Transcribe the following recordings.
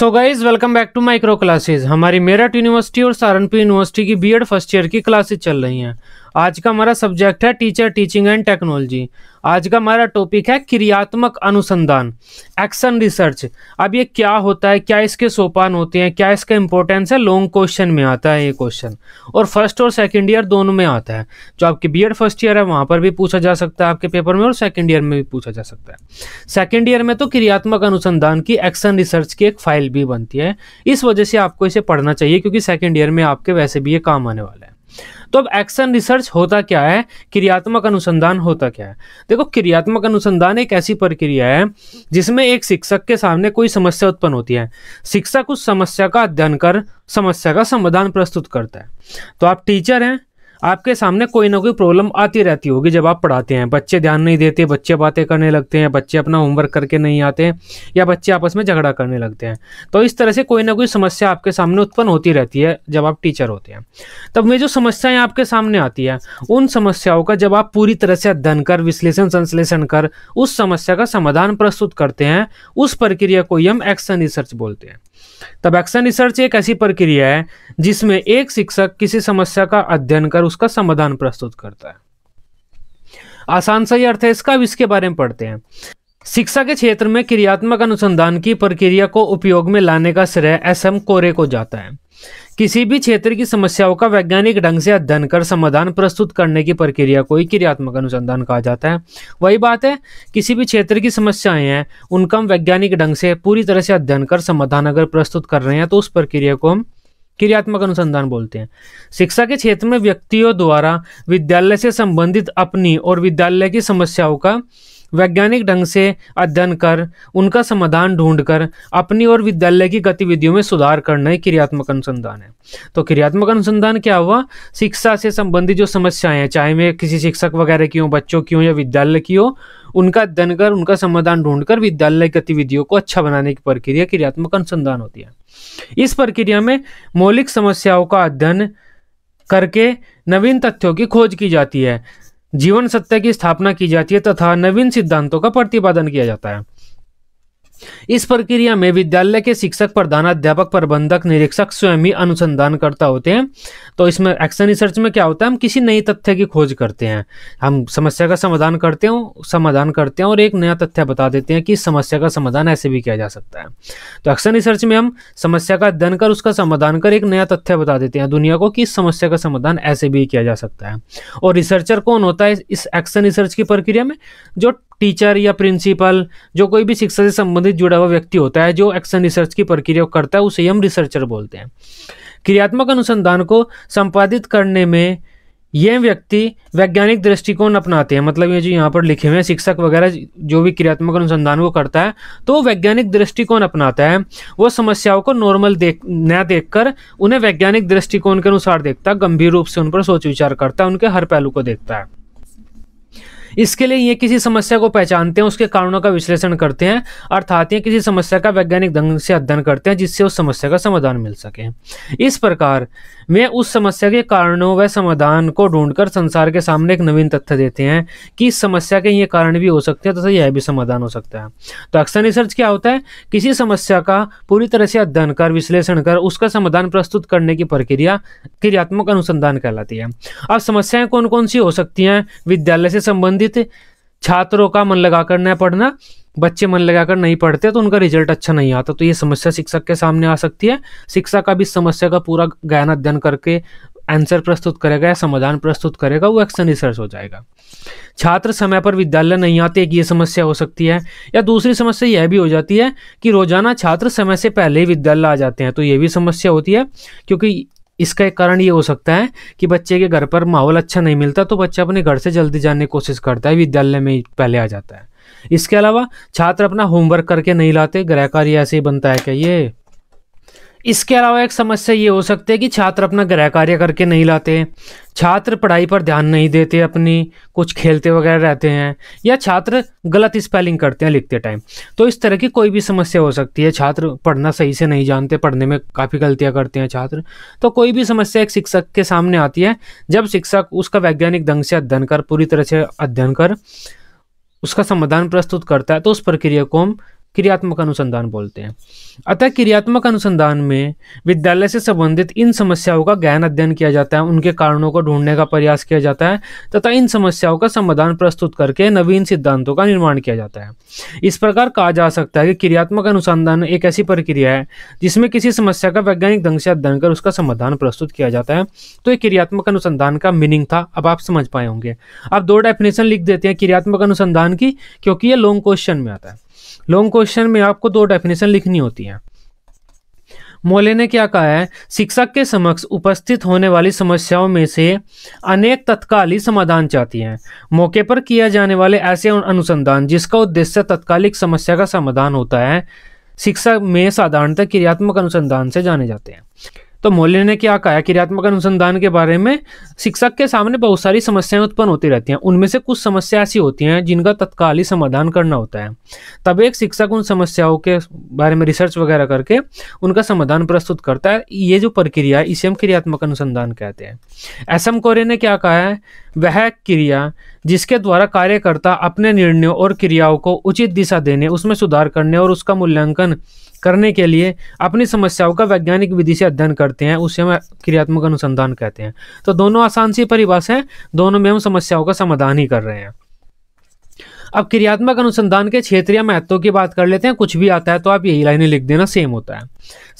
so guys welcome back to micro classes हमारी Meerut university और Saharanpur university की बीएड फर्स्ट ईयर की क्लासेज चल रही हैं आज का हमारा सब्जेक्ट है टीचर टीचिंग एंड टेक्नोलॉजी आज का हमारा टॉपिक है क्रियात्मक अनुसंधान एक्शन रिसर्च अब ये क्या होता है क्या इसके सोपान होते हैं क्या इसका इंपॉर्टेंस है लॉन्ग क्वेश्चन में आता है ये क्वेश्चन और फर्स्ट और सेकंड ईयर दोनों में आता है जो आपके बी फर्स्ट ईयर है वहाँ पर भी पूछा जा सकता है आपके पेपर में और सेकेंड ईयर में भी पूछा जा सकता है सेकेंड ईयर में तो क्रियात्मक अनुसंधान की एक्शन रिसर्च की एक फाइल भी बनती है इस वजह से आपको इसे पढ़ना चाहिए क्योंकि सेकेंड ईयर में आपके वैसे भी ये काम आने वाला है तो अब एक्शन रिसर्च होता क्या है क्रियात्मक अनुसंधान होता क्या है देखो क्रियात्मक अनुसंधान एक ऐसी प्रक्रिया है जिसमें एक शिक्षक के सामने कोई समस्या उत्पन्न होती है शिक्षक उस समस्या का अध्ययन कर समस्या का समाधान प्रस्तुत करता है तो आप टीचर हैं आपके सामने कोई ना कोई प्रॉब्लम आती रहती होगी जब आप पढ़ाते हैं बच्चे ध्यान नहीं देते बच्चे बातें करने लगते हैं बच्चे अपना होमवर्क करके नहीं आते हैं या बच्चे आपस में झगड़ा करने लगते हैं तो इस तरह से कोई ना कोई समस्या आपके सामने उत्पन्न होती रहती है जब आप टीचर होते हैं तब में जो समस्याएँ आपके सामने आती है उन समस्याओं का जब आप पूरी तरह से अध्ययन कर विश्लेषण संश्लेषण कर उस समस्या का समाधान प्रस्तुत करते हैं उस प्रक्रिया को ही हम एक्शन रिसर्च बोलते हैं तबैक्सन रिसर्च एक ऐसी प्रक्रिया है जिसमें एक शिक्षक किसी समस्या का अध्ययन कर उसका समाधान प्रस्तुत करता है आसान सही अर्थ है इसका इसके बारे में पढ़ते हैं शिक्षा के क्षेत्र में क्रियात्मक अनुसंधान की प्रक्रिया को उपयोग में लाने का श्रेय एस एम कोरे को जाता है किसी भी क्षेत्र की समस्याओं का वैज्ञानिक ढंग से अध्ययन कर समाधान प्रस्तुत करने की प्रक्रिया को ही क्रियात्मक अनुसंधान कहा जाता है वही बात है किसी भी क्षेत्र की समस्याएं हैं उनका हम वैज्ञानिक ढंग से पूरी तरह से अध्ययन कर समाधान अगर प्रस्तुत कर रहे हैं तो उस प्रक्रिया को हम क्रियात्मक अनुसंधान बोलते हैं शिक्षा के क्षेत्र में व्यक्तियों द्वारा विद्यालय से संबंधित अपनी और विद्यालय की समस्याओं का वैज्ञानिक ढंग से अध्ययन कर उनका समाधान ढूंढकर अपनी और विद्यालय की गतिविधियों में सुधार करना ही क्रियात्मक अनुसंधान है तो क्रियात्मक अनुसंधान क्या हुआ शिक्षा से संबंधित जो समस्याएं हैं चाहे मैं किसी शिक्षक वगैरह की हो बच्चों की हो या विद्यालय की हो उनका अध्ययन कर उनका समाधान ढूंढकर विद्यालय गतिविधियों को अच्छा बनाने की प्रक्रिया क्रियात्मक अनुसंधान होती है इस प्रक्रिया में मौलिक समस्याओं का अध्ययन करके नवीन तथ्यों की खोज की जाती है जीवन सत्य की स्थापना की जाती है तथा नवीन सिद्धांतों का प्रतिपादन किया जाता है इस प्रक्रिया में विद्यालय के शिक्षक प्रधानाध्यापक प्रबंधक निरीक्षक स्वयं ही अनुसंधान करता होते हैं तो इसमें एक्शन रिसर्च में क्या होता है हम किसी नई तथ्य की खोज करते हैं हम समस्या का समाधान करते हैं समाधान करते हैं और एक नया तथ्य बता देते हैं कि इस समस्या का समाधान ऐसे भी किया जा सकता है तो एक्शन रिसर्च में हम समस्या का अध्ययन कर उसका समाधान कर एक नया तथ्य बता देते हैं दुनिया को कि इस समस्या का समाधान ऐसे भी किया जा सकता है और रिसर्चर कौन होता है इस एक्शन रिसर्च की प्रक्रिया में जो टीचर या प्रिंसिपल जो कोई भी शिक्षा से संबंधित जुड़ा हुआ व्यक्ति होता है जो एक्शन रिसर्च की प्रक्रिया करता है उसे हम रिसर्चर बोलते हैं क्रियात्मक अनुसंधान को संपादित करने में ये व्यक्ति वैज्ञानिक दृष्टिकोण अपनाते हैं मतलब ये जो यहाँ पर लिखे हुए हैं शिक्षक वगैरह जो भी क्रियात्मक अनुसंधान को करता है तो वैज्ञानिक दृष्टिकोण अपनाता है वो समस्याओं को नॉर्मल देख न कर उन्हें वैज्ञानिक दृष्टिकोण के अनुसार देखता है गंभीर रूप से उन पर सोच विचार करता है उनके हर पहलू को देखता है इसके लिए ये किसी समस्या को पहचानते हैं उसके कारणों का विश्लेषण करते हैं अर्थात ये किसी समस्या का वैज्ञानिक ढंग से अध्ययन करते हैं जिससे उस समस्या का समाधान मिल सके इस प्रकार वे उस समस्या के कारणों व समाधान को ढूंढकर संसार के सामने एक नवीन तथ्य देते हैं कि इस समस्या के ये कारण भी हो सकते हैं तथा तो यह भी समाधान हो सकता है तो अक्सर रिसर्च क्या होता है किसी समस्या का पूरी तरह से अध्ययन कर विश्लेषण कर उसका समाधान प्रस्तुत करने की प्रक्रिया क्रियात्मक अनुसंधान कहलाती है अब समस्याएं कौन कौन सी हो सकती हैं विद्यालय से संबंधित संबंधित छात्रों का मन लगाकर न पढ़ना बच्चे मन लगाकर नहीं पढ़ते तो उनका रिजल्ट अच्छा नहीं आता तो ये समस्या शिक्षक के सामने आ सकती है शिक्षक का भी समस्या का पूरा ज्ञान अध्ययन करके आंसर प्रस्तुत करेगा या समाधान प्रस्तुत करेगा वो एक्शन रिसर्च हो जाएगा छात्र समय पर विद्यालय नहीं आते एक ये समस्या हो सकती है या दूसरी समस्या यह भी हो जाती है कि रोजाना छात्र समय से पहले ही विद्यालय आ जाते हैं तो ये भी समस्या होती है क्योंकि इसका एक कारण ये हो सकता है कि बच्चे के घर पर माहौल अच्छा नहीं मिलता तो बच्चा अपने घर से जल्दी जाने की कोशिश करता है विद्यालय में पहले आ जाता है इसके अलावा छात्र अपना होमवर्क करके नहीं लाते गृह कार्य ऐसे ही बनता है क्या ये इसके अलावा एक समस्या ये हो सकती है कि छात्र अपना गृह कार्य करके नहीं लाते छात्र पढ़ाई पर ध्यान नहीं देते अपनी कुछ खेलते वगैरह रहते हैं या छात्र गलत स्पेलिंग करते हैं लिखते टाइम तो इस तरह की कोई भी समस्या हो सकती है छात्र पढ़ना सही से नहीं जानते पढ़ने में काफ़ी गलतियाँ करते हैं छात्र तो कोई भी समस्या एक शिक्षक के सामने आती है जब शिक्षक उसका वैज्ञानिक ढंग से अध्ययन कर पूरी तरह से अध्ययन कर उसका समाधान प्रस्तुत करता है तो उस प्रक्रिया को हम क्रियात्मक अनुसंधान बोलते हैं अतः क्रियात्मक अनुसंधान में विद्यालय से संबंधित इन समस्याओं का गहन अध्ययन किया जाता है उनके कारणों को ढूंढने का प्रयास किया जाता है तथा इन समस्याओं का समाधान प्रस्तुत करके नवीन सिद्धांतों का निर्माण किया जाता है इस प्रकार कहा जा सकता है कि क्रियात्मक अनुसंधान एक ऐसी प्रक्रिया है जिसमें किसी समस्या का वैज्ञानिक ढंग से अध्ययन कर उसका समाधान प्रस्तुत किया जाता है तो ये क्रियात्मक अनुसंधान का मीनिंग था अब आप समझ पाए होंगे आप दो डेफिनेशन लिख देते हैं क्रियात्मक अनुसंधान की क्योंकि ये लॉन्ग क्वेश्चन में आता है लॉन्ग क्वेश्चन में आपको दो डेफिनेशन लिखनी होती है मोले ने क्या कहा है शिक्षक के समक्ष उपस्थित होने वाली समस्याओं में से अनेक तत्कालीन समाधान चाहती हैं मौके पर किया जाने वाले ऐसे अनुसंधान जिसका उद्देश्य तत्कालिक समस्या का समाधान होता है शिक्षा में साधारणतः क्रियात्मक अनुसंधान से जाने जाते हैं तो मोहल्ले ने क्या कहा क्रियात्मक अनुसंधान के बारे में शिक्षक के सामने बहुत सारी समस्याएं उत्पन्न होती रहती हैं उनमें से कुछ समस्या ऐसी होती हैं जिनका तत्काल ही समाधान करना होता है तब एक शिक्षक उन समस्याओं के बारे में रिसर्च वगैरह करके उनका समाधान प्रस्तुत करता है ये जो प्रक्रिया है इसे हम क्रियात्मक अनुसंधान कहते हैं एस एम कोरे ने क्या कहा है वह क्रिया जिसके द्वारा कार्यकर्ता अपने निर्णयों और क्रियाओं को उचित दिशा देने उसमें सुधार करने और उसका मूल्यांकन करने के लिए अपनी समस्याओं का वैज्ञानिक विधि से अध्ययन करते हैं उसे हम क्रियात्मक अनुसंधान कहते हैं तो दोनों आसान सी परिभाषा है दोनों में हम समस्याओं का समाधान ही कर रहे हैं अब क्रियात्मक अनुसंधान के क्षेत्रीय महत्व की बात कर लेते हैं कुछ भी आता है तो आप यही लाइनें लिख देना सेम होता है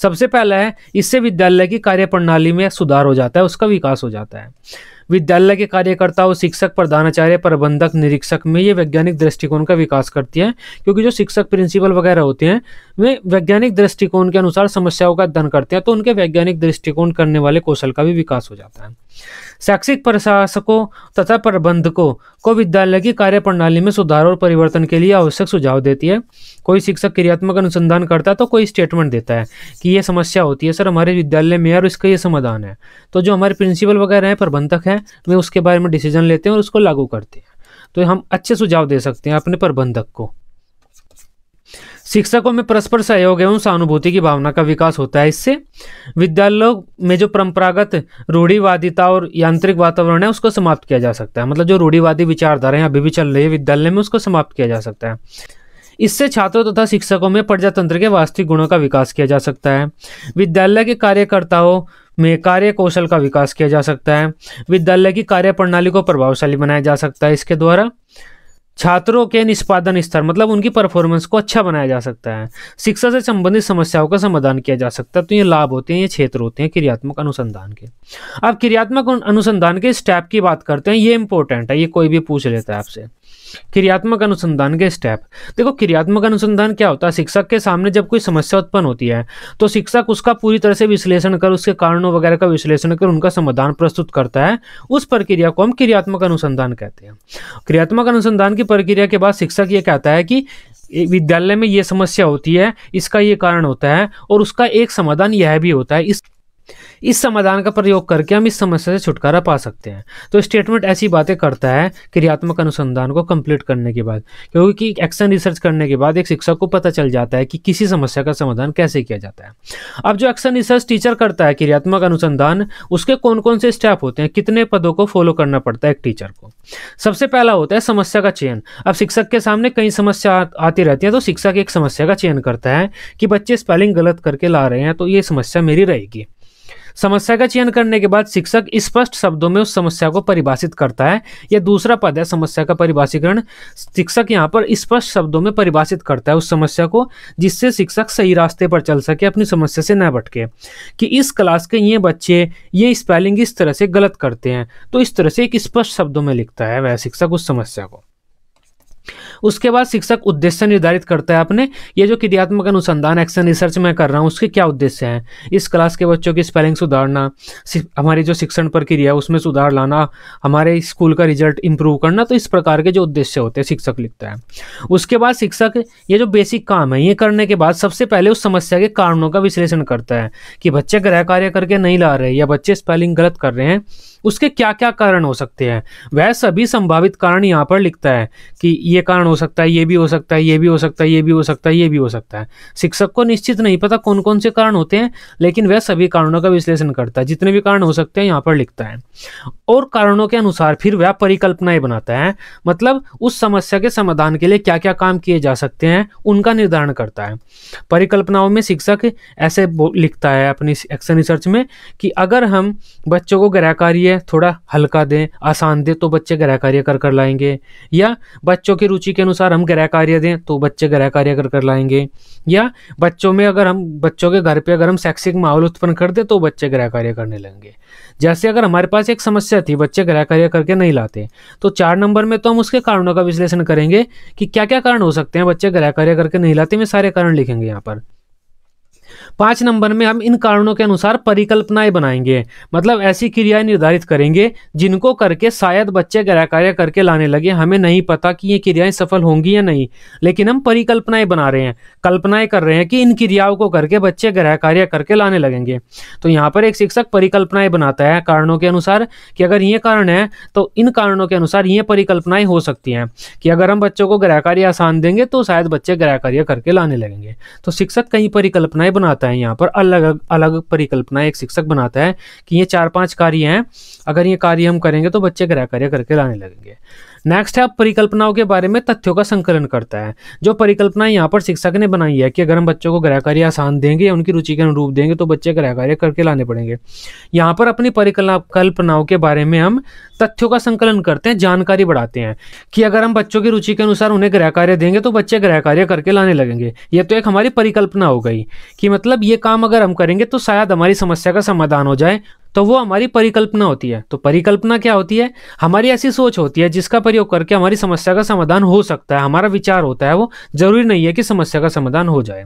सबसे पहला है इससे विद्यालय की कार्यप्रणाली में सुधार हो जाता है उसका विकास हो जाता है विद्यालय के कार्यकर्ताओं शिक्षक प्रधानाचार्य प्रबंधक निरीक्षक में ये वैज्ञानिक दृष्टिकोण का विकास करती है क्योंकि जो शिक्षक प्रिंसिपल वगैरह होते हैं वे वैज्ञानिक दृष्टिकोण के अनुसार समस्याओं का अध्ययन करते हैं तो उनके वैज्ञानिक दृष्टिकोण करने वाले कौशल का भी विकास हो जाता है शैक्षिक प्रशासकों तथा प्रबंधकों को विद्यालय की कार्यप्रणाली में सुधार और परिवर्तन के लिए आवश्यक सुझाव देती है कोई शिक्षक क्रियात्मक अनुसंधान करता है तो कोई स्टेटमेंट देता है कि ये समस्या होती है सर हमारे विद्यालय में और इसका ये समाधान है तो जो हमारे प्रिंसिपल वगैरह हैं प्रबंधक हैं वे उसके बारे में डिसीजन लेते हैं और उसको लागू करते हैं तो हम अच्छे सुझाव दे सकते हैं अपने प्रबंधक को शिक्षकों में परस्पर सहयोग एवं सहानुभूति की भावना का विकास होता है इससे विद्यालयों में जो परंपरागत रूढ़ीवादिता और यांत्रिक वातावरण है उसको समाप्त किया जा सकता है मतलब जो रूढ़ीवादी विचारधारा अभी भी चल रही है विद्यालय में उसको समाप्त किया जा सकता है इससे छात्रों तथा तो शिक्षकों में प्रजातंत्र के वास्तविक गुणों का विकास किया जा सकता है विद्यालय के कार्यकर्ताओं में कार्य कौशल का विकास किया जा सकता है विद्यालय की कार्य प्रणाली को प्रभावशाली बनाया जा सकता है इसके द्वारा छात्रों के निष्पादन स्तर मतलब उनकी परफॉर्मेंस को अच्छा बनाया जा सकता है शिक्षा से संबंधित समस्याओं का समाधान किया जा सकता है तो ये लाभ होते हैं ये क्षेत्र होते हैं क्रियात्मक अनुसंधान के अब क्रियात्मक अनुसंधान के स्टेप की बात करते हैं ये इंपॉर्टेंट है ये कोई भी पूछ लेता है आपसे क्रियात्मक अनुसंधान के स्टेप देखो क्रियात्मक अनुसंधान क्या होता है शिक्षक के सामने जब कोई समस्या उत्पन्न होती है तो शिक्षक उसका पूरी तरह से विश्लेषण कर उसके कारणों वगैरह का विश्लेषण कर उनका समाधान प्रस्तुत करता है उस प्रक्रिया को हम क्रियात्मक अनुसंधान कहते हैं क्रियात्मक अनुसंधान की प्रक्रिया के बाद शिक्षक ये कहता है कि विद्यालय में ये समस्या होती है इसका ये कारण होता है और उसका एक समाधान यह भी होता है इस इस समाधान का प्रयोग करके हम इस समस्या से छुटकारा पा सकते हैं तो स्टेटमेंट ऐसी बातें करता है क्रियात्मक अनुसंधान को कंप्लीट करने के बाद क्योंकि एक्शन रिसर्च करने के बाद एक शिक्षक को पता चल जाता है कि किसी समस्या का समाधान कैसे किया जाता है अब जो एक्शन रिसर्च टीचर करता है क्रियात्मक अनुसंधान उसके कौन कौन से स्टेप होते हैं कितने पदों को फॉलो करना पड़ता है एक टीचर को सबसे पहला होता है समस्या का चयन अब शिक्षक के सामने कई समस्या आती रहती है तो शिक्षक एक समस्या का चयन करता है कि बच्चे स्पेलिंग गलत करके ला रहे हैं तो ये समस्या मेरी रहेगी समस्या का चयन करने के बाद शिक्षक स्पष्ट शब्दों में उस समस्या को परिभाषित करता है यह दूसरा पद है समस्या का परिभाषीकरण शिक्षक यहाँ पर स्पष्ट शब्दों में परिभाषित करता है उस समस्या को जिससे शिक्षक सही रास्ते पर चल सके अपनी समस्या से न भटके कि इस क्लास के ये बच्चे ये स्पेलिंग इस तरह से गलत करते हैं तो इस तरह से एक स्पष्ट शब्दों में लिखता है वह शिक्षक उस समस्या को उसके बाद शिक्षक उद्देश्य निर्धारित करता है अपने ये जो क्रियात्मक अनुसंधान एक्शन रिसर्च मैं कर रहा हूँ उसके क्या उद्देश्य हैं इस क्लास के बच्चों की स्पेलिंग सुधारना हमारी जो शिक्षण प्रक्रिया है उसमें सुधार लाना हमारे स्कूल का रिजल्ट इंप्रूव करना तो इस प्रकार के जो उद्देश्य होते हैं शिक्षक लिखता है उसके बाद शिक्षक ये जो बेसिक काम है ये करने के बाद सबसे पहले उस समस्या के कारणों का विश्लेषण करता है कि बच्चे गृह कार्य करके नहीं ला रहे या बच्चे स्पेलिंग गलत कर रहे हैं उसके क्या क्या कारण हो सकते हैं वह सभी संभावित कारण यहाँ पर लिखता है कि ये ये कारण हो सकता है ये भी हो सकता है ये भी हो सकता है ये भी हो सकता है ये भी हो सकता है शिक्षक को निश्चित नहीं पता कौन कौन से कारण होते हैं लेकिन वह सभी कारणों का विश्लेषण करता है जितने भी कारण हो सकते हैं यहाँ पर लिखता है और कारणों के अनुसार फिर वह परिकल्पनाएं बनाता है मतलब उस समस्या के समाधान के लिए क्या क्या काम किए जा सकते हैं उनका निर्धारण करता है परिकल्पनाओं में शिक्षक ऐसे लिखता है अपनी एक्शन रिसर्च में कि अगर हम बच्चों को गृह कार्य थोड़ा हल्का दें आसान दें तो बच्चे गृह कार्य कर कर लाएंगे या बच्चों की रुचि के अनुसार हम गृह कार्य दें तो बच्चे गृह कार्य कर कर लाएंगे या बच्चों में अगर हम बच्चों के घर पे अगर हम शैक्षिक माहौल उत्पन्न कर दें तो बच्चे गृह कार्य करने लगेंगे जैसे अगर हमारे पास एक समस्या थी बच्चे गृह कार्य करके नहीं लाते तो चार नंबर में तो हम उसके कारणों का विश्लेषण करेंगे कि क्या क्या कारण हो सकते हैं बच्चे गृह कार्य करके नहीं लाते मैं सारे कारण लिखेंगे यहाँ पर पांच नंबर में हम इन कारणों के अनुसार परिकल्पनाएं बनाएंगे मतलब ऐसी क्रियाएं निर्धारित करेंगे जिनको करके शायद बच्चे गृह कार्य करके लाने लगे हमें नहीं पता कि ये क्रियाएं सफल होंगी या नहीं लेकिन हम परिकल्पनाएं बना रहे हैं कल्पनाएं कर रहे हैं कि इन क्रियाओं को करके बच्चे गृह कार्य करके लाने लगेंगे तो यहाँ पर एक शिक्षक परिकल्पनाएं बनाता है कारणों के अनुसार कि अगर ये कारण है तो इन कारणों के अनुसार ये परिकल्पनाएं हो सकती हैं कि अगर हम बच्चों को गृह कार्य आसान देंगे तो शायद बच्चे गृह कार्य करके लाने लगेंगे तो शिक्षक कई परिकल्पनाएं बनाता है यहाँ पर अलग अलग परिकल्पना एक शिक्षक बनाता है कि ये चार पांच कार्य हैं अगर ये कार्य हम करेंगे तो बच्चे ग्रह कार्य करके लाने लगेंगे नेक्स्ट है परिकल्पनाओं के बारे में तथ्यों का संकलन करता है जो परिकल्पना यहाँ पर शिक्षक ने बनाई है कि अगर हम बच्चों को ग्रह कार्य आसान देंगे या उनकी रुचि के अनुरूप देंगे तो बच्चे ग्रह कार्य करके लाने पड़ेंगे यहाँ पर अपनी परिकल्पनाओं के बारे में हम तथ्यों का संकलन करते हैं जानकारी बढ़ाते हैं कि अगर हम बच्चों की रुचि के अनुसार उन्हें ग्रह कार्य देंगे तो बच्चे ग्रह कार्य करके लाने लगेंगे ये तो एक हमारी परिकल्पना हो गई कि मतलब ये काम अगर हम करेंगे तो शायद हमारी समस्या का समाधान हो जाए तो वो हमारी परिकल्पना होती है तो परिकल्पना क्या होती है हमारी ऐसी सोच होती है जिसका प्रयोग करके हमारी समस्या का समाधान हो सकता है हमारा विचार होता है वो जरूरी नहीं है कि समस्या का समाधान हो जाए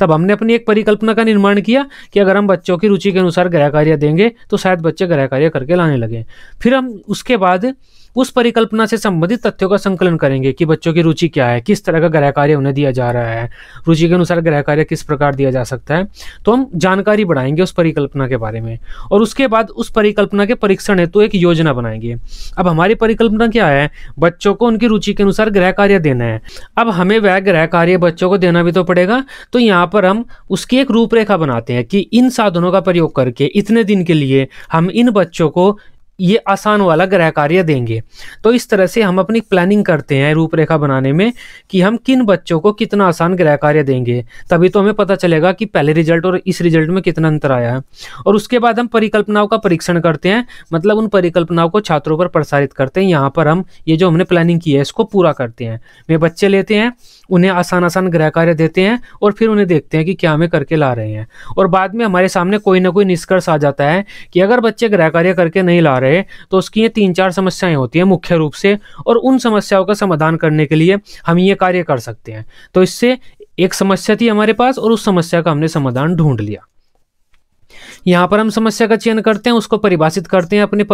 तब हमने अपनी एक परिकल्पना का निर्माण किया कि अगर हम बच्चों की रुचि के अनुसार गृह कार्य देंगे तो शायद बच्चे गृह कार्य करके लाने लगे फिर हम उसके बाद उस परिकल्पना से संबंधित तथ्यों का संकलन करेंगे कि बच्चों की रुचि क्या है किस तरह का ग्रह कार्य उन्हें दिया जा रहा है रुचि के अनुसार ग्रह कार्य किस प्रकार दिया जा सकता है तो हम जानकारी बढ़ाएंगे उस परिकल्पना के बारे में और उसके बाद उस परिकल्पना के परीक्षण हेतु तो एक योजना बनाएंगे अब हमारी परिकल्पना क्या है बच्चों को उनकी रुचि के अनुसार ग्रह कार्य देना है अब हमें वह ग्रह कार्य बच्चों को देना भी तो पड़ेगा तो यहाँ पर हम उसकी एक रूपरेखा बनाते हैं कि इन साधनों का प्रयोग करके इतने दिन के लिए हम इन बच्चों को ये आसान वाला ग्रह कार्य देंगे तो इस तरह से हम अपनी प्लानिंग करते हैं रूपरेखा बनाने में कि हम किन बच्चों को कितना आसान ग्रह कार्य देंगे तभी तो हमें पता चलेगा कि पहले रिजल्ट और इस रिजल्ट में कितना अंतर आया है और उसके बाद हम परिकल्पनाओं का परीक्षण करते हैं मतलब उन परिकल्पनाओं को छात्रों पर प्रसारित करते हैं यहाँ पर हम ये जो हमने प्लानिंग की है इसको पूरा करते हैं वे बच्चे लेते हैं उन्हें आसान आसान गृह कार्य देते हैं और फिर उन्हें देखते हैं कि क्या हमें करके ला रहे हैं और बाद में हमारे सामने कोई ना कोई निष्कर्ष आ जाता है कि अगर बच्चे गृह कार्य करके नहीं ला रहे तो उसकी ये तीन चार समस्याएं होती हैं मुख्य रूप से और उन समस्याओं का समाधान करने के लिए हम ये कार्य कर सकते हैं तो इससे एक समस्या थी हमारे पास और उस समस्या का हमने समाधान ढूंढ लिया यहाँ पर हम समस्या का चयन करते हैं उसको परिभाषित करते हैं अपने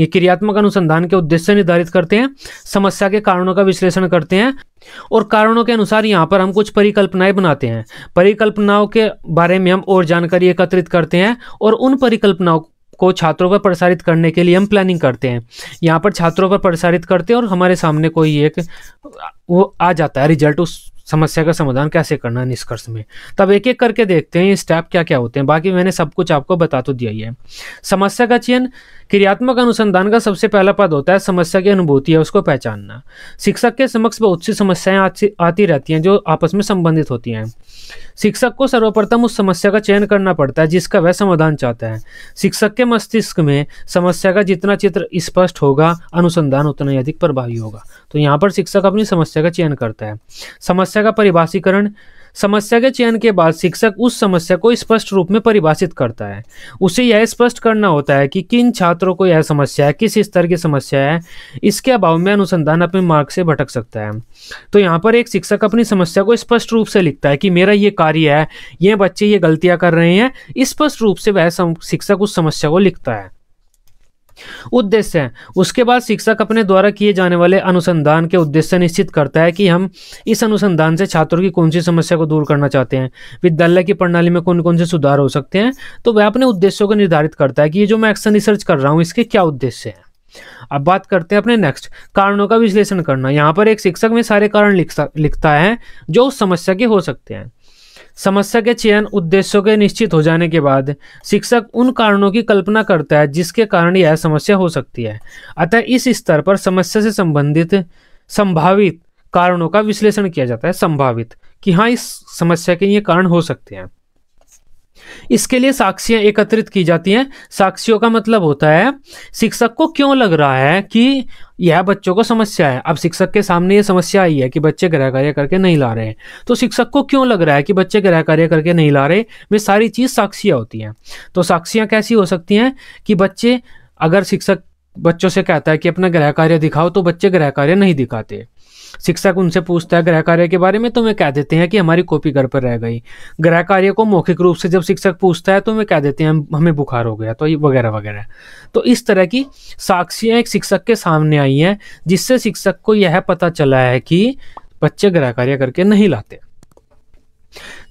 ये क्रियात्मक अनुसंधान के उद्देश्य निर्धारित करते हैं समस्या के कारणों का विश्लेषण करते हैं और कारणों के अनुसार यहाँ पर हम कुछ परिकल्पनाएं बनाते हैं परिकल्पनाओं के बारे में हम और जानकारी एकत्रित करते हैं और उन परिकल्पनाओं को छात्रों पर प्रसारित करने के लिए हम प्लानिंग करते हैं यहाँ पर छात्रों पर प्रसारित करते हैं और हमारे सामने कोई एक वो आ जाता है रिजल्ट उस समस्या का समाधान कैसे करना है निष्कर्ष में तब एक एक करके देखते हैं ये स्टेप क्या क्या होते हैं बाकी मैंने सब कुछ आपको बता तो दिया ही है समस्या का चयन क्रियात्मक अनुसंधान का सबसे पहला पद होता है समस्या की अनुभूति है उसको पहचानना शिक्षक के समक्ष बहुत सी समस्याएं आती रहती हैं जो आपस में संबंधित होती हैं शिक्षक को सर्वप्रथम उस समस्या का चयन करना पड़ता है जिसका वह समाधान चाहता है शिक्षक के मस्तिष्क में समस्या का जितना चित्र स्पष्ट होगा अनुसंधान उतना ही अधिक प्रभावी होगा तो यहाँ पर शिक्षक अपनी समस्या का चयन करता है समस्या का परिभाषीकरण समस्या के चयन के बाद शिक्षक उस समस्या को स्पष्ट रूप में परिभाषित करता है उसे यह स्पष्ट करना होता है कि किन छात्रों को यह समस्या है किस स्तर की समस्या है इसके अभाव में अनुसंधान अपने मार्ग से भटक सकता है तो यहाँ पर एक शिक्षक अपनी समस्या को स्पष्ट रूप से लिखता है कि मेरा ये कार्य है ये बच्चे ये गलतियाँ कर रहे हैं स्पष्ट रूप से वह शिक्षक उस समस्या को लिखता है उद्देश्य उसके बाद शिक्षक अपने द्वारा किए जाने वाले अनुसंधान के उद्देश्य निश्चित करता है कि हम इस अनुसंधान से छात्रों की कौन सी समस्या को दूर करना चाहते हैं विद्यालय की प्रणाली में कौन कौन से सुधार हो सकते हैं तो वह अपने उद्देश्यों को निर्धारित करता है कि ये जो मैं एक्शन रिसर्च कर रहा हूँ इसके क्या उद्देश्य हैं अब बात करते हैं अपने नेक्स्ट कारणों का विश्लेषण करना यहाँ पर एक शिक्षक में सारे कारण लिखता लिखता है जो उस समस्या के हो सकते हैं समस्या के चयन उद्देश्यों के निश्चित हो जाने के बाद शिक्षक उन कारणों की कल्पना करता है जिसके कारण यह समस्या हो सकती है अतः इस स्तर पर समस्या से संबंधित संभावित कारणों का विश्लेषण किया जाता है संभावित कि हाँ इस समस्या के ये कारण हो सकते हैं इसके लिए साक्षियाँ एकत्रित की जाती हैं साक्षियों का मतलब होता है शिक्षक को क्यों लग रहा है कि यह बच्चों को समस्या है अब शिक्षक के सामने ये समस्या आई है कि बच्चे ग्रह कार्य करके नहीं ला रहे हैं तो शिक्षक को क्यों लग रहा है कि बच्चे ग्रह कार्य करके नहीं ला रहे वे सारी चीज़ साक्षियाँ होती हैं तो साक्षियाँ कैसी हो सकती हैं कि बच्चे अगर शिक्षक बच्चों से कहता है कि अपना ग्रह कार्य दिखाओ तो बच्चे ग्रह कार्य नहीं दिखाते शिक्षक उनसे पूछता है ग्रह कार्य के बारे में तो वे कह देते हैं कि हमारी कॉपी घर पर रह गई ग्रह कार्य को मौखिक रूप से जब शिक्षक पूछता है तो वे कह देते हैं हमें बुखार हो गया तो वगैरह वगैरह तो इस तरह की साक्षियाँ एक शिक्षक के सामने आई हैं जिससे शिक्षक को यह पता चला है कि बच्चे ग्रह कार्य करके नहीं लाते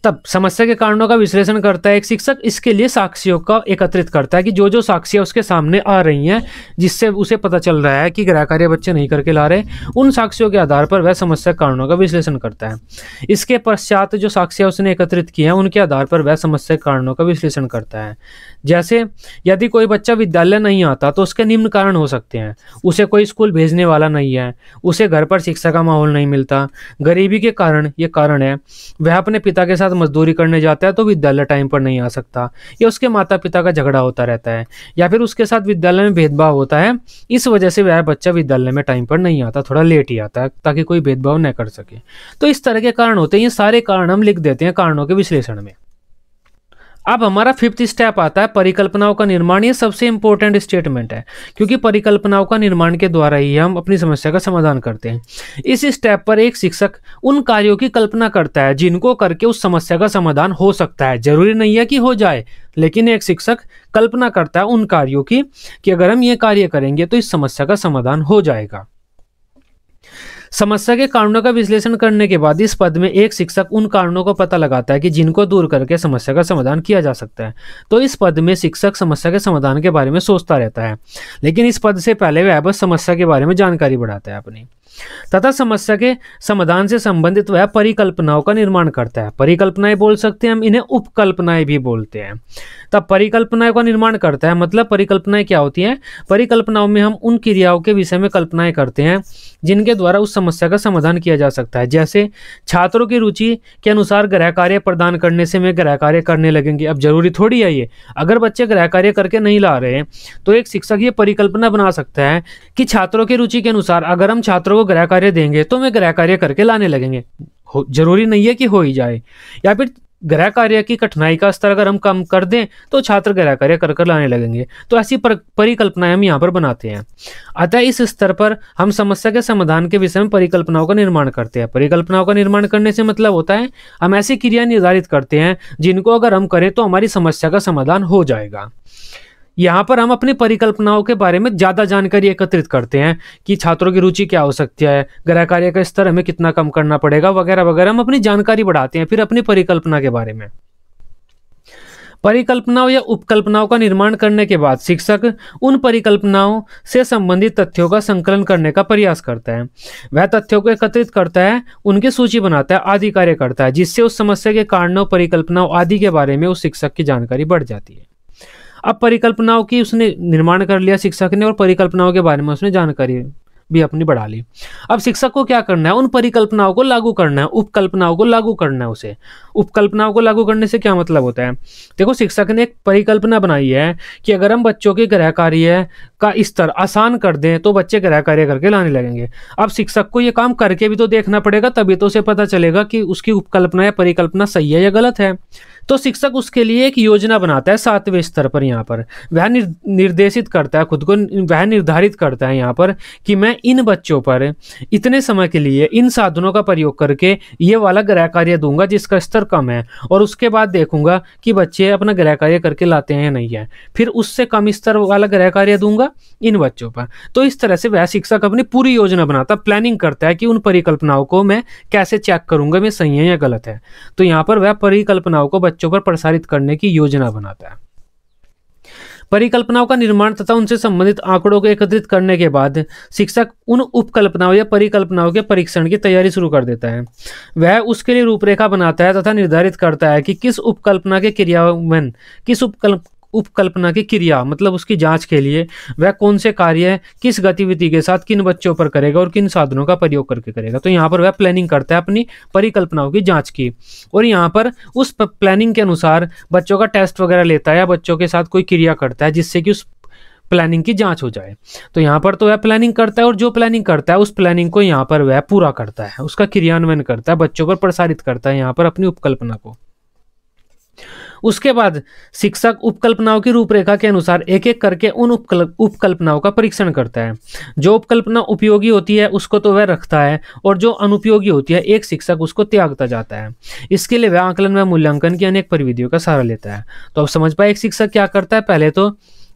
तब समस्या के कारणों का विश्लेषण करता है एक शिक्षक इसके लिए साक्षियों का एकत्रित करता है कि जो जो साक्षियाँ उसके सामने आ रही हैं जिससे उसे पता चल रहा है कि गृह कार्य बच्चे नहीं करके ला रहे उन साक्षियों के आधार पर वह समस्या के कारणों का विश्लेषण करता है इसके पश्चात जो साक्षियाँ उसने एकत्रित की हैं उनके आधार पर वह समस्या के कारणों का विश्लेषण करता है जैसे यदि कोई बच्चा विद्यालय नहीं आता तो उसके निम्न कारण हो सकते हैं उसे कोई स्कूल भेजने वाला नहीं है उसे घर पर शिक्षा का माहौल नहीं मिलता गरीबी के कारण ये कारण है वह अपने पिता के साथ मजदूरी करने जाता है तो विद्यालय टाइम पर नहीं आ सकता या उसके माता पिता का झगड़ा होता रहता है या फिर उसके साथ विद्यालय में भेदभाव होता है इस वजह से वह बच्चा विद्यालय में टाइम पर नहीं आता थोड़ा लेट ही आता है ताकि कोई भेदभाव न कर सके तो इस तरह के कारण होते हैं ये सारे कारण हम लिख देते हैं कारणों के विश्लेषण में अब हमारा फिफ्थ स्टेप आता है परिकल्पनाओं का निर्माण ये सबसे इंपॉर्टेंट स्टेटमेंट है क्योंकि परिकल्पनाओं का निर्माण के द्वारा ही हम अपनी समस्या का समाधान करते हैं इस स्टेप पर एक शिक्षक उन कार्यों की कल्पना करता है जिनको करके उस समस्या का समाधान हो सकता है जरूरी नहीं है कि हो जाए लेकिन एक शिक्षक कल्पना करता है उन कार्यों की कि अगर हम ये कार्य करेंगे तो इस समस्या का समाधान हो जाएगा समस्या के कारणों का विश्लेषण करने के बाद इस पद में एक शिक्षक उन कारणों को पता लगाता है कि जिनको दूर करके समस्या का समाधान किया जा सकता है तो इस पद में शिक्षक समस्या के समाधान के बारे में सोचता रहता है लेकिन इस पद से पहले वह बस समस्या के बारे में जानकारी बढ़ाता है अपनी तथा समस्या के समाधान से संबंधित वह परिकल्पनाओं का निर्माण करता है परिकल्पनाएं बोल सकते हैं हम इन्हें उपकल्पनाएं भी बोलते हैं तब परिकल्पनाओं का निर्माण करता है मतलब परिकल्पनाएं क्या होती हैं परिकल्पनाओं में हम उन क्रियाओं के विषय में कल्पनाएं करते हैं जिनके द्वारा उस समस्या का समाधान किया जा सकता है जैसे छात्रों की रुचि के अनुसार ग्रह कार्य प्रदान करने से वे ग्रह कार्य करने लगेंगे अब जरूरी थोड़ी है ये अगर बच्चे ग्रह कार्य करके नहीं ला रहे तो एक शिक्षक ये परिकल्पना बना सकता है कि छात्रों की रुचि के अनुसार अगर हम छात्रों को ग्रह कार्य देंगे तो वे ग्रह कार्य करके लाने लगेंगे जरूरी नहीं है कि हो ही जाए या फिर गृह कार्य की कठिनाई का स्तर अगर हम कम कर दें तो छात्र गृह कार्य कर कर लाने लगेंगे तो ऐसी परिकल्पनाएं हम यहाँ पर बनाते हैं अतः इस स्तर पर हम समस्या के समाधान के विषय में परिकल्पनाओं का निर्माण करते हैं परिकल्पनाओं का निर्माण करने से मतलब होता है हम ऐसी क्रिया निर्धारित करते हैं जिनको अगर हम करें तो हमारी समस्या का समाधान हो जाएगा यहाँ पर हम अपनी परिकल्पनाओं के बारे में ज़्यादा जानकारी एकत्रित करते हैं कि छात्रों की रुचि क्या हो सकती है गृह कार्य का स्तर हमें कितना कम करना पड़ेगा वगैरह वगैरह हम अपनी जानकारी बढ़ाते हैं फिर अपनी परिकल्पना के बारे में परिकल्पनाओं या उपकल्पनाओं का निर्माण करने के बाद शिक्षक उन परिकल्पनाओं से संबंधित तथ्यों का संकलन करने का प्रयास करता है वह तथ्यों को एकत्रित करता है उनकी सूची बनाता है आदि कार्य करता है जिससे उस समस्या के कारणों परिकल्पनाओं आदि के बारे में उस शिक्षक की जानकारी बढ़ जाती है अब परिकल्पनाओं की उसने निर्माण कर लिया शिक्षक ने और परिकल्पनाओं के बारे में उसने जानकारी भी अपनी बढ़ा ली अब शिक्षक को क्या करना है उन परिकल्पनाओं को लागू करना है उपकल्पनाओं को लागू करना है उसे उपकल्पनाओं को लागू करने से क्या मतलब होता है देखो शिक्षक ने एक परिकल्पना बनाई है कि अगर हम बच्चों के ग्रह कार्य का स्तर आसान कर दें तो बच्चे ग्रह कार्य करके लाने लगेंगे अब शिक्षक को ये काम करके भी तो देखना पड़ेगा तभी तो उसे पता चलेगा कि उसकी उपकल्पना या परिकल्पना सही है या गलत है तो शिक्षक उसके लिए एक योजना बनाता है सातवें स्तर पर यहाँ पर वह निर, निर्देशित करता है खुद को वह निर्धारित करता है यहाँ पर कि मैं इन बच्चों पर इतने समय के लिए इन साधनों का प्रयोग करके ये वाला गृह कार्य दूंगा जिसका स्तर कम है और उसके बाद देखूंगा कि बच्चे अपना गृह कार्य करके लाते हैं या नहीं है फिर उससे कम स्तर वाला गृह कार्य दूंगा इन बच्चों पर तो इस तरह से वह शिक्षक अपनी पूरी योजना बनाता प्लानिंग करता है कि उन परिकल्पनाओं को मैं कैसे चेक करूंगा मैं सही है या गलत है तो यहाँ पर वह परिकल्पनाओं को बच्चों पर प्रसारित करने की योजना बनाता है परिकल्पनाओं का निर्माण तथा उनसे संबंधित आंकड़ों को एकत्रित करने के बाद शिक्षक उन उपकल्पनाओं या परिकल्पनाओं के परीक्षण की तैयारी शुरू कर देता है वह उसके लिए रूपरेखा बनाता है तथा निर्धारित करता है कि किस उपकल्पना के क्रियान्वयन किस उपकल्प उपकल्पना की क्रिया मतलब उसकी जांच के लिए वह कौन से कार्य किस गतिविधि के साथ किन बच्चों पर करेगा और किन साधनों का प्रयोग करके करेगा तो यहाँ पर वह प्लानिंग करता है अपनी परिकल्पनाओं की जाँच की और यहाँ पर उस प्लानिंग के अनुसार बच्चों का टेस्ट वगैरह लेता है या बच्चों के साथ कोई क्रिया करता है जिससे कि उस प्लानिंग की जांच हो जाए तो यहाँ पर तो वह प्लानिंग करता है और जो प्लानिंग करता है उस प्लानिंग को यहाँ पर वह पूरा करता है उसका क्रियान्वयन करता है बच्चों पर प्रसारित करता है यहाँ पर अपनी उपकल्पना को उसके बाद शिक्षक उपकल्पनाओं की रूपरेखा के अनुसार एक एक करके उन उपकल्पनाओं का परीक्षण करता है जो उपकल्पना उपयोगी होती है उसको तो वह रखता है और जो अनुपयोगी होती है एक शिक्षक उसको त्यागता जाता है इसके लिए वह आंकलन व मूल्यांकन की अनेक परिविधियों का सहारा लेता है तो अब समझ पाए एक शिक्षक क्या करता है पहले तो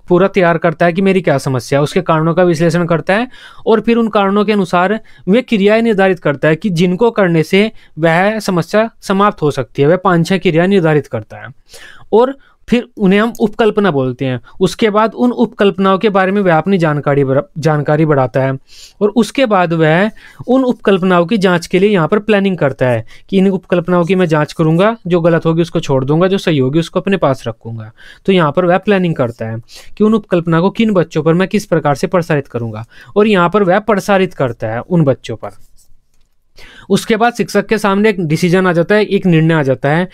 पूरा तैयार करता है कि मेरी क्या समस्या है उसके कारणों का विश्लेषण करता है और फिर उन कारणों के अनुसार वह क्रियाएं निर्धारित करता है कि जिनको करने से वह समस्या समाप्त हो सकती है वह पांच छह क्रियाएँ निर्धारित करता है और फिर उन्हें हम उपकल्पना बोलते हैं उसके बाद उन उपकल्पनाओं के बारे में वह अपनी जानकारी जानकारी बढ़ाता है और उसके बाद वह उन उपकल्पनाओं की जांच के लिए यहाँ पर प्लानिंग करता है कि इन उपकल्पनाओं की मैं जांच करूँगा जो गलत होगी उसको छोड़ दूंगा जो सही होगी उसको अपने पास रखूँगा तो यहाँ पर वह प्लानिंग करता है कि उन उपकल्पना को किन बच्चों पर मैं किस प्रकार से प्रसारित करूँगा और यहाँ पर वह प्रसारित करता है उन बच्चों पर उसके बाद शिक्षक के सामने एक डिसीजन आ जाता है एक निर्णय आ जाता है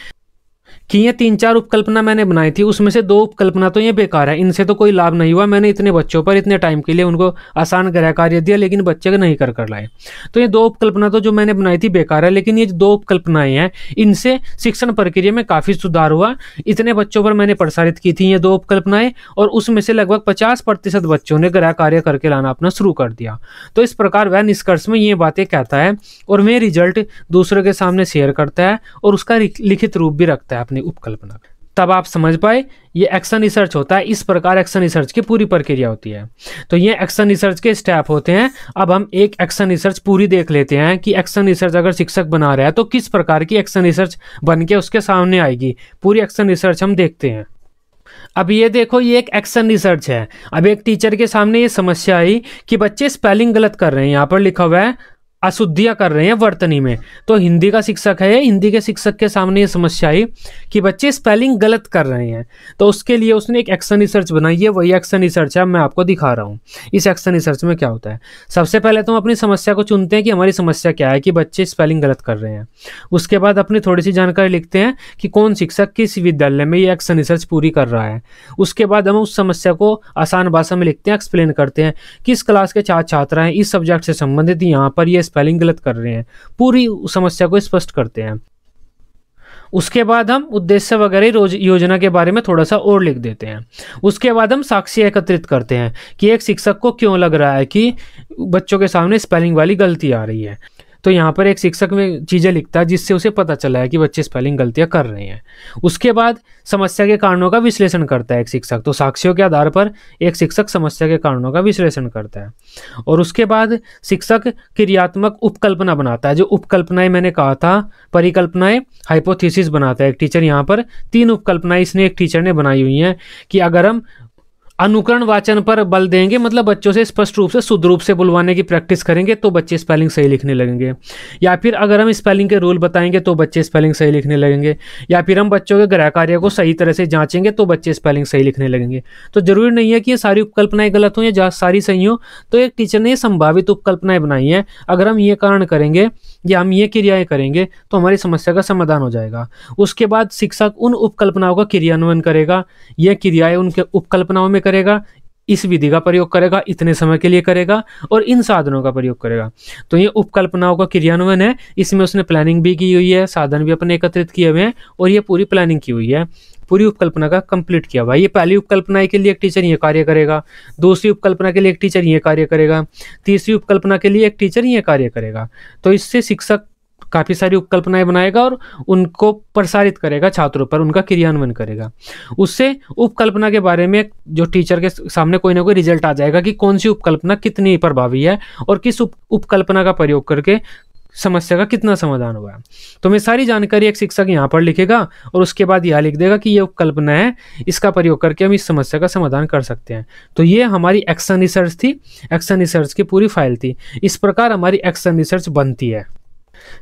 कि ये तीन चार उपकल्पना मैंने बनाई थी उसमें से दो उपकल्पना तो ये बेकार है इनसे तो कोई लाभ नहीं हुआ मैंने इतने बच्चों पर इतने टाइम के लिए उनको आसान ग्रह कार्य दिया लेकिन बच्चे नहीं कर कर लाए तो ये दो उपकल्पना तो जो मैंने बनाई थी बेकार है लेकिन ये दो उपकल्पनाएँ हैं इनसे शिक्षण प्रक्रिया में काफ़ी सुधार हुआ इतने बच्चों पर मैंने प्रसारित की थी ये दो उपकल्पनाएँ और उसमें से लगभग पचास प्रतिशत बच्चों ने ग्रह कार्य करके लाना अपना शुरू कर दिया तो इस प्रकार वह निष्कर्ष में ये बातें कहता है और वह रिजल्ट दूसरों के सामने शेयर करता है और उसका लिखित रूप भी रखता है अपने अपने उपकल्पना तब आप समझ पाए ये एक्शन रिसर्च होता है इस प्रकार एक्शन रिसर्च की पूरी प्रक्रिया होती है तो ये एक्शन रिसर्च के स्टेप होते हैं अब हम एक एक्शन रिसर्च पूरी देख लेते हैं कि एक्शन रिसर्च अगर शिक्षक बना रहा है तो किस प्रकार की एक्शन रिसर्च बन के उसके सामने आएगी पूरी एक्शन रिसर्च हम देखते हैं अब ये देखो ये एक एक्शन रिसर्च है अब एक टीचर के सामने ये समस्या आई कि बच्चे स्पेलिंग गलत कर रहे हैं यहाँ पर लिखा हुआ है अशुद्धियाँ कर रहे हैं वर्तनी में तो हिंदी का शिक्षक है हिंदी के शिक्षक के सामने ये समस्या आई कि बच्चे स्पेलिंग गलत कर रहे हैं तो उसके लिए उसने एक एक्शन रिसर्च बनाई है वही एक्शन रिसर्च है मैं आपको दिखा रहा हूँ इस एक्शन रिसर्च में क्या होता है सबसे पहले तो हम अपनी समस्या को चुनते हैं कि हमारी समस्या क्या है कि बच्चे स्पेलिंग गलत कर रहे हैं उसके बाद अपनी थोड़ी सी जानकारी लिखते हैं कि कौन शिक्षक किस विद्यालय में ये एक्शन रिसर्च पूरी कर रहा है उसके बाद हम उस समस्या को आसान भाषा में लिखते हैं एक्सप्लेन करते हैं किस क्लास के छात्र छात्रा हैं इस सब्जेक्ट से संबंधित यहाँ पर ये स्पेलिंग गलत कर रहे हैं पूरी समस्या को स्पष्ट करते हैं उसके बाद हम उद्देश्य वगैरह योजना के बारे में थोड़ा सा और लिख देते हैं उसके बाद हम साक्षी एकत्रित करते हैं कि एक शिक्षक को क्यों लग रहा है कि बच्चों के सामने स्पेलिंग वाली गलती आ रही है तो यहाँ पर एक शिक्षक में चीज़ें लिखता है जिससे उसे पता चला है कि बच्चे स्पेलिंग गलतियाँ कर रहे हैं उसके बाद समस्या के कारणों का विश्लेषण करता है एक शिक्षक तो साक्ष्यों के आधार पर एक शिक्षक समस्या के कारणों का विश्लेषण करता है और उसके बाद शिक्षक क्रियात्मक उपकल्पना बनाता है जो उपकल्पनाएं मैंने कहा था परिकल्पनाएं हाइपोथीसिस बनाता है एक टीचर यहाँ पर तीन उपकल्पनाएं इसने एक टीचर ने बनाई हुई हैं कि अगर हम अनुकरण वाचन पर बल देंगे मतलब बच्चों से स्पष्ट रूप से शुद्ध रूप से बुलवाने की प्रैक्टिस करेंगे तो बच्चे स्पेलिंग सही लिखने लगेंगे या फिर अगर हम स्पेलिंग के रूल बताएंगे तो बच्चे स्पेलिंग सही लिखने लगेंगे या फिर हम बच्चों के ग्रह कार्य को सही तरह से जांचेंगे तो बच्चे स्पेलिंग सही लिखने लगेंगे तो जरूरी नहीं है कि ये सारी उपकल्पनाएं गलत हों या सारी सही हों तो एक टीचर ने संभावित उपकल्पनाएं बनाई हैं अगर हम ये कारण करेंगे या हम ये क्रियाएं करेंगे तो हमारी समस्या का समाधान हो जाएगा उसके बाद शिक्षक उन उपकल्पनाओं का क्रियान्वयन करेगा यह क्रियाएं उनके उपकल्पनाओं में करेगा इस विधि का प्रयोग करेगा इतने समय के लिए करेगा और इन साधनों का प्रयोग करेगा तो ये उपकल्पनाओं का क्रियान्वयन है इसमें उसने प्लानिंग भी की हुई है साधन भी अपने एकत्रित किए हुए हैं और ये पूरी प्लानिंग की हुई है पूरी उपकल्पना का कंप्लीट किया हुआ ये पहली उपकल्पना के लिए एक टीचर ये कार्य करेगा दूसरी उपकल्पना के लिए एक टीचर ये कार्य करेगा तीसरी उपकल्पना के लिए एक टीचर ये कार्य करेगा तो इससे शिक्षक काफ़ी सारी उपकल्पनाएं बनाएगा और उनको प्रसारित करेगा छात्रों पर उनका क्रियान्वयन करेगा उससे उपकल्पना के बारे में जो टीचर के सामने कोई ना कोई रिजल्ट आ जाएगा कि कौन सी उपकल्पना कितनी प्रभावी है और किस उप उपकल्पना का प्रयोग करके समस्या का कितना समाधान हुआ तो मैं सारी जानकारी एक शिक्षक यहाँ पर लिखेगा और उसके बाद यह लिख देगा कि ये कल्पना है इसका प्रयोग करके हम इस समस्या का समाधान कर सकते हैं तो ये हमारी एक्शन रिसर्च थी एक्शन रिसर्च की पूरी फाइल थी इस प्रकार हमारी एक्शन रिसर्च बनती है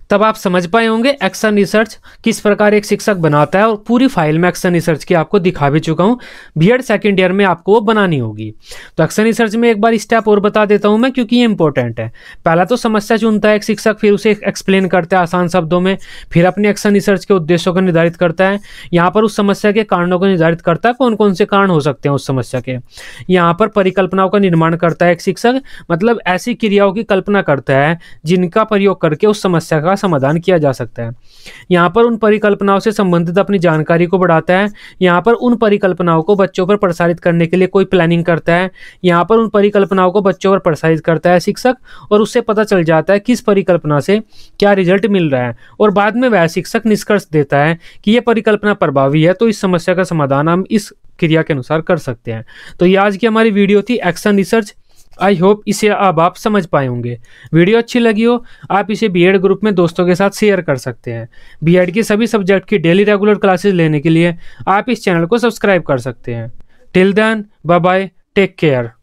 तब आप समझ पाए होंगे एक्शन रिसर्च किस प्रकार एक शिक्षक बनाता है और पूरी फाइल में एक्शन रिसर्च की आपको दिखा भी चुका हूँ बी सेकेंड ईयर में आपको वो बनानी होगी तो एक्शन रिसर्च में एक बार स्टेप और बता देता हूँ मैं क्योंकि ये इंपॉर्टेंट है पहला तो समस्या चुनता है एक शिक्षक फिर उसे एक्सप्लेन करता है आसान शब्दों में फिर अपने एक्शन रिसर्च के उद्देश्यों को निर्धारित करता है यहाँ पर उस समस्या के कारणों को निर्धारित करता है कौन कौन से कारण हो सकते हैं उस समस्या के यहाँ पर परिकल्पनाओं का निर्माण करता है एक शिक्षक मतलब ऐसी क्रियाओं की कल्पना करता है जिनका प्रयोग करके उस समस्या समस्या का समाधान किया जा सकता है यहाँ पर उन परिकल्पनाओं से संबंधित अपनी जानकारी को बढ़ाता है यहाँ पर उन परिकल्पनाओं को बच्चों पर प्रसारित करने के लिए कोई प्लानिंग करता है यहाँ पर उन परिकल्पनाओं को बच्चों पर प्रसारित करता है शिक्षक और उससे पता चल जाता है किस परिकल्पना से क्या रिजल्ट मिल रहा है और बाद में वह शिक्षक निष्कर्ष देता है कि यह परिकल्पना प्रभावी है तो इस समस्या का समाधान हम इस क्रिया के अनुसार कर सकते हैं तो ये आज की हमारी वीडियो थी एक्शन रिसर्च आई होप इसे अब आप समझ पाए होंगे वीडियो अच्छी लगी हो आप इसे बीएड ग्रुप में दोस्तों के साथ शेयर कर सकते हैं बीएड के सभी सब्जेक्ट की डेली रेगुलर क्लासेस लेने के लिए आप इस चैनल को सब्सक्राइब कर सकते हैं till then bye take care